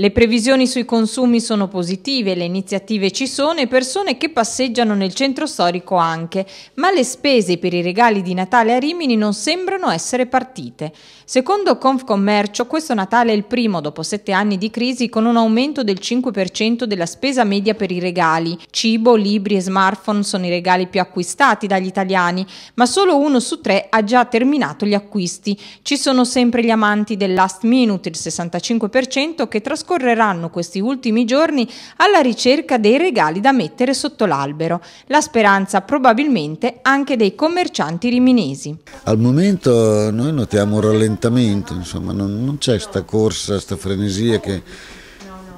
Le previsioni sui consumi sono positive, le iniziative ci sono e persone che passeggiano nel centro storico anche, ma le spese per i regali di Natale a Rimini non sembrano essere partite. Secondo Confcommercio, questo Natale è il primo dopo sette anni di crisi con un aumento del 5% della spesa media per i regali. Cibo, libri e smartphone sono i regali più acquistati dagli italiani, ma solo uno su tre ha già terminato gli acquisti. Ci sono sempre gli amanti del last minute, il 65% che trascorrono trascorreranno questi ultimi giorni alla ricerca dei regali da mettere sotto l'albero, la speranza probabilmente anche dei commercianti riminesi. Al momento noi notiamo un rallentamento, insomma, non, non c'è questa corsa, questa frenesia che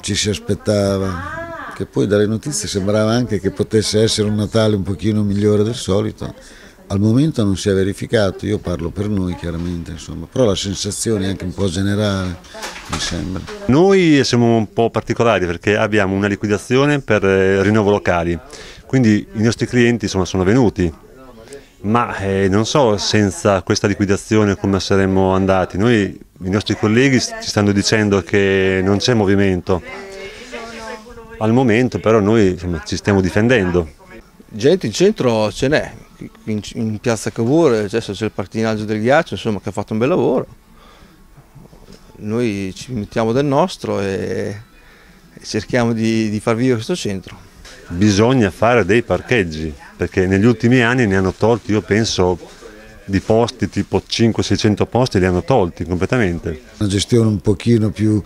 ci si aspettava che poi dalle notizie sembrava anche che potesse essere un Natale un pochino migliore del solito. Al momento non si è verificato, io parlo per noi chiaramente, insomma, però la sensazione è anche un po' generale mi sembra. Noi siamo un po' particolari perché abbiamo una liquidazione per eh, rinnovo locali, quindi i nostri clienti insomma, sono venuti, ma eh, non so senza questa liquidazione come saremmo andati. Noi, i nostri colleghi ci stanno dicendo che non c'è movimento, al momento però noi insomma, ci stiamo difendendo. Gente in centro ce n'è, in, in piazza Cavour c'è il partinaggio del ghiaccio insomma, che ha fatto un bel lavoro. Noi ci mettiamo del nostro e cerchiamo di, di far vivere questo centro. Bisogna fare dei parcheggi, perché negli ultimi anni ne hanno tolti, io penso, di posti tipo 500-600 posti li hanno tolti completamente. Una gestione un pochino più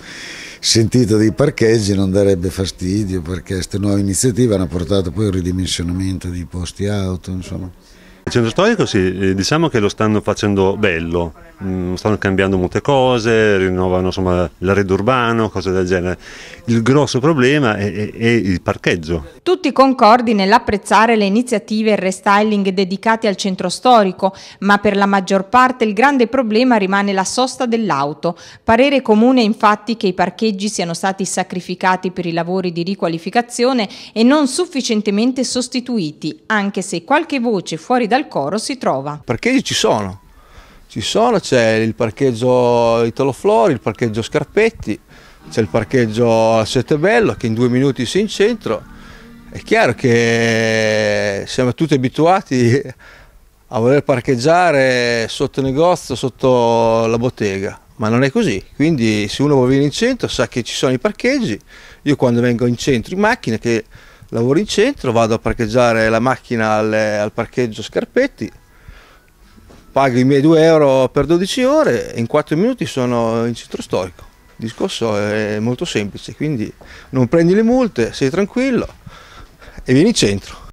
sentita dei parcheggi non darebbe fastidio perché queste nuove iniziative hanno portato poi a un ridimensionamento dei posti auto, insomma. Il centro storico sì, eh, diciamo che lo stanno facendo bello, mm, stanno cambiando molte cose, rinnovano insomma l'arredo urbano, cose del genere. Il grosso problema è, è, è il parcheggio. Tutti concordi nell'apprezzare le iniziative e il restyling dedicate al centro storico, ma per la maggior parte il grande problema rimane la sosta dell'auto. Parere comune infatti che i parcheggi siano stati sacrificati per i lavori di riqualificazione e non sufficientemente sostituiti, anche se qualche voce fuori da dal coro si trova. Perché ci sono, ci sono, c'è il parcheggio Italo Flori, il parcheggio Scarpetti, c'è il parcheggio Settebello che in due minuti si incentra. È chiaro che siamo tutti abituati a voler parcheggiare sotto il negozio, sotto la bottega, ma non è così. Quindi se uno vuole venire in centro sa che ci sono i parcheggi. Io quando vengo in centro in macchina che lavoro in centro, vado a parcheggiare la macchina al, al parcheggio Scarpetti, pago i miei 2 euro per 12 ore e in 4 minuti sono in centro storico. Il discorso è molto semplice, quindi non prendi le multe, sei tranquillo e vieni in centro.